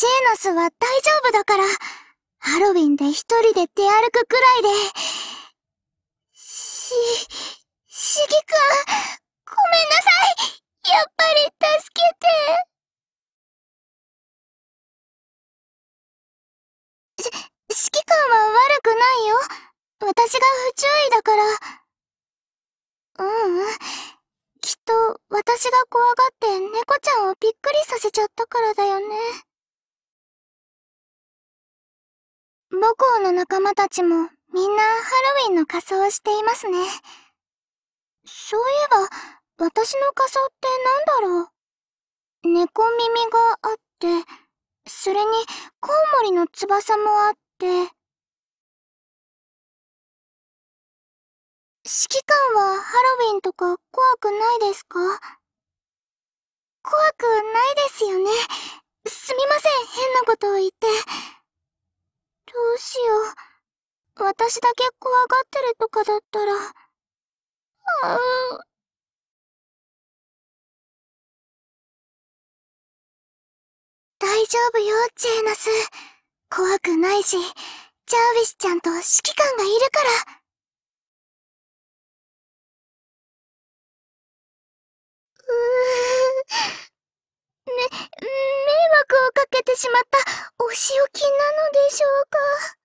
ジーナスは大丈夫だから、ハロウィンで一人で出歩くくらいで、し、しぎくん、ごめんなさい。やっぱり助けて。し、しぎくんは悪くないよ。私が不注意だから。ううん。きっと私が怖がって猫ちゃんをびっくりさせちゃったからだよね。母校の仲間たちもみんなハロウィンの仮装をしていますね。そういえば、私の仮装って何だろう猫耳があって、それにコウモリの翼もあって、指揮官はハロウィンとか怖くないですか怖くないですよね。すみません、変なことを言って。私だけ怖がってるとかだったら、大丈夫よ、ジェーナス。怖くないし、ジャービスちゃんと指揮官がいるから。うーめ、迷惑をかけてしまったお仕置きなのでしょうか。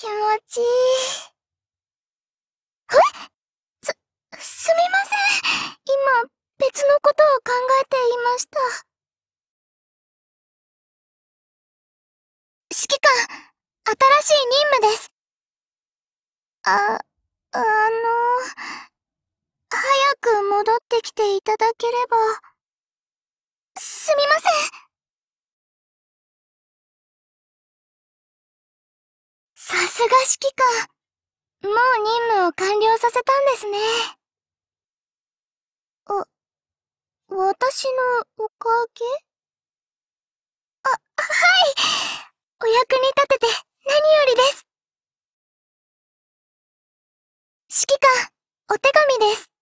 気持ちいい。えす、すみません。今、別のことを考えていました。指揮官、新しい任務です。あ、あの、早く戻ってきていただければ。すみません。さすが指揮官。もう任務を完了させたんですね。あ、私のおかげあ、はいお役に立てて何よりです。指揮官、お手紙です。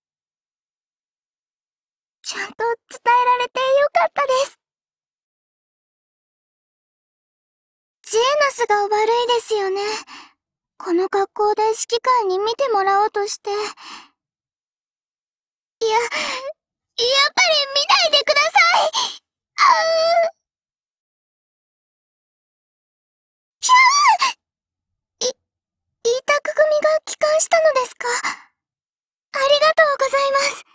ちゃんとスが悪いですよね。この格好で指揮官に見てもらおうとして。いや、やっぱり見ないでくださいあうキャーい、イー組が帰還したのですかありがとうございます。